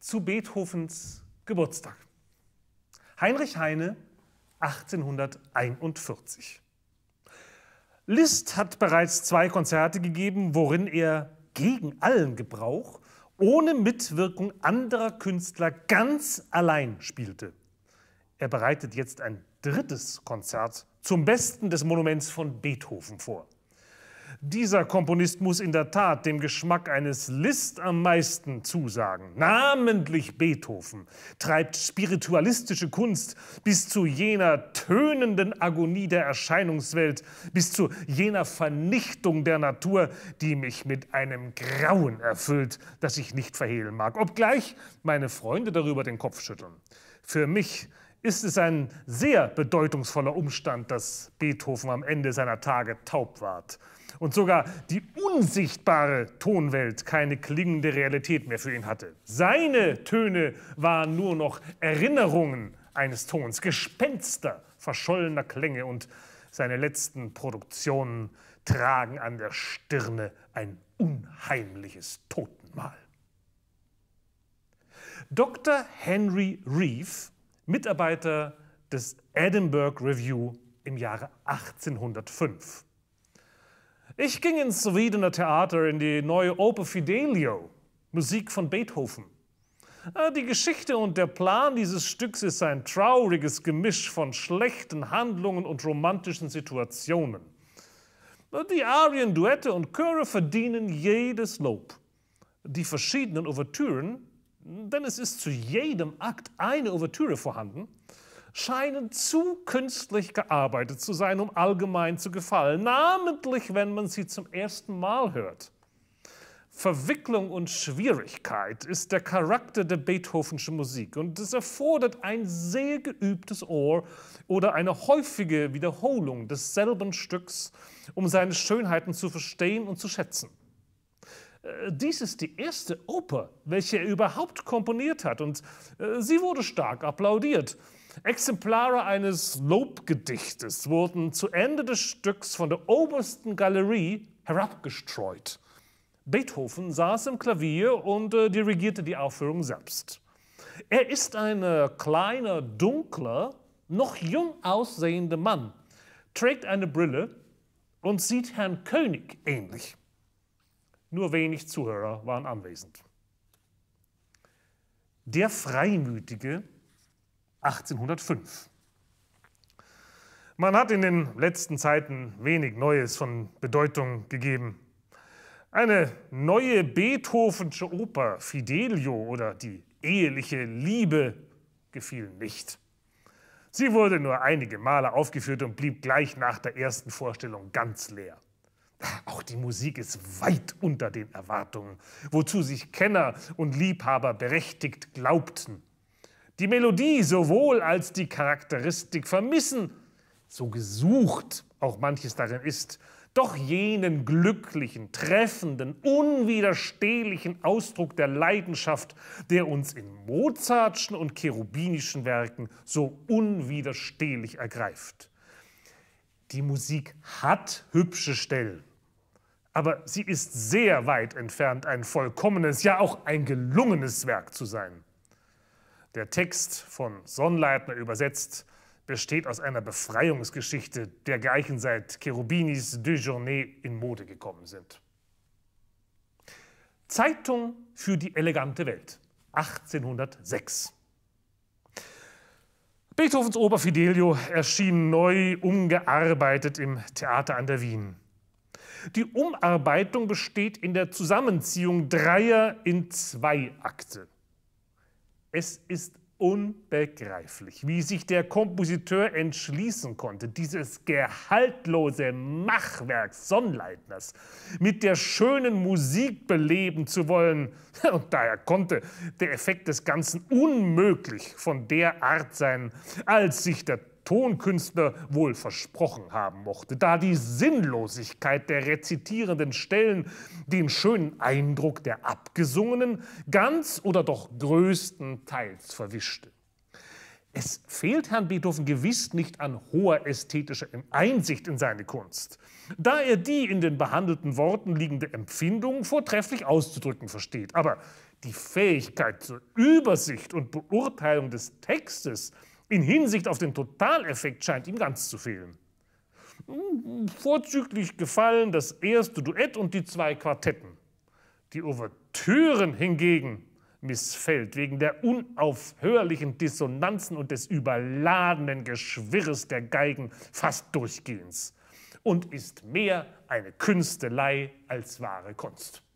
zu Beethovens Geburtstag. Heinrich Heine 1841. Liszt hat bereits zwei Konzerte gegeben, worin er gegen allen Gebrauch ohne Mitwirkung anderer Künstler ganz allein spielte. Er bereitet jetzt ein drittes Konzert zum Besten des Monuments von Beethoven vor. Dieser Komponist muss in der Tat dem Geschmack eines List am meisten zusagen. Namentlich Beethoven treibt spiritualistische Kunst bis zu jener tönenden Agonie der Erscheinungswelt, bis zu jener Vernichtung der Natur, die mich mit einem Grauen erfüllt, das ich nicht verhehlen mag, obgleich meine Freunde darüber den Kopf schütteln. Für mich ist es ein sehr bedeutungsvoller Umstand, dass Beethoven am Ende seiner Tage taub ward und sogar die unsichtbare Tonwelt keine klingende Realität mehr für ihn hatte. Seine Töne waren nur noch Erinnerungen eines Tons, Gespenster verschollener Klänge und seine letzten Produktionen tragen an der Stirne ein unheimliches Totenmal. Dr. Henry Reeve, Mitarbeiter des Edinburgh Review im Jahre 1805. Ich ging ins Wiedener Theater in die neue Oper Fidelio, Musik von Beethoven. Äh, die Geschichte und der Plan dieses Stücks ist ein trauriges Gemisch von schlechten Handlungen und romantischen Situationen. Äh, die Arien, Duette und Chöre verdienen jedes Lob. Die verschiedenen Ouvertüren, denn es ist zu jedem Akt eine Ouvertüre vorhanden, scheinen zu künstlich gearbeitet zu sein, um allgemein zu gefallen, namentlich wenn man sie zum ersten Mal hört. Verwicklung und Schwierigkeit ist der Charakter der Beethovenschen Musik und es erfordert ein sehr geübtes Ohr oder eine häufige Wiederholung desselben Stücks, um seine Schönheiten zu verstehen und zu schätzen. Äh, dies ist die erste Oper, welche er überhaupt komponiert hat und äh, sie wurde stark applaudiert. Exemplare eines Lobgedichtes wurden zu Ende des Stücks von der obersten Galerie herabgestreut. Beethoven saß im Klavier und äh, dirigierte die Aufführung selbst. Er ist ein äh, kleiner, dunkler, noch jung aussehender Mann, trägt eine Brille und sieht Herrn König ähnlich. Nur wenig Zuhörer waren anwesend. Der Freimütige 1805. Man hat in den letzten Zeiten wenig Neues von Bedeutung gegeben. Eine neue Beethovensche Oper Fidelio oder die eheliche Liebe gefiel nicht. Sie wurde nur einige Male aufgeführt und blieb gleich nach der ersten Vorstellung ganz leer. Auch die Musik ist weit unter den Erwartungen, wozu sich Kenner und Liebhaber berechtigt glaubten die Melodie sowohl als die Charakteristik vermissen, so gesucht auch manches darin ist, doch jenen glücklichen, treffenden, unwiderstehlichen Ausdruck der Leidenschaft, der uns in Mozartschen und cherubinischen Werken so unwiderstehlich ergreift. Die Musik hat hübsche Stellen, aber sie ist sehr weit entfernt, ein vollkommenes, ja auch ein gelungenes Werk zu sein. Der Text von Sonnleitner übersetzt besteht aus einer Befreiungsgeschichte, dergleichen seit Cherubinis De Déjeuner in Mode gekommen sind. Zeitung für die elegante Welt, 1806. Beethovens Oberfidelio erschien neu umgearbeitet im Theater an der Wien. Die Umarbeitung besteht in der Zusammenziehung dreier in zwei Akte. Es ist unbegreiflich, wie sich der Kompositeur entschließen konnte, dieses gehaltlose Machwerk Sonnleitners mit der schönen Musik beleben zu wollen. Und daher konnte der Effekt des Ganzen unmöglich von der Art sein, als sich der Tonkünstler wohl versprochen haben mochte, da die Sinnlosigkeit der rezitierenden Stellen den schönen Eindruck der abgesungenen ganz oder doch größtenteils verwischte. Es fehlt Herrn Beethoven gewiss nicht an hoher ästhetischer Einsicht in seine Kunst, da er die in den behandelten Worten liegende Empfindung vortrefflich auszudrücken versteht. Aber die Fähigkeit zur Übersicht und Beurteilung des Textes in Hinsicht auf den Totaleffekt scheint ihm ganz zu fehlen. Vorzüglich gefallen das erste Duett und die zwei Quartetten. Die Ouvertüren hingegen missfällt wegen der unaufhörlichen Dissonanzen und des überladenen Geschwirres der Geigen fast durchgehends und ist mehr eine Künstelei als wahre Kunst.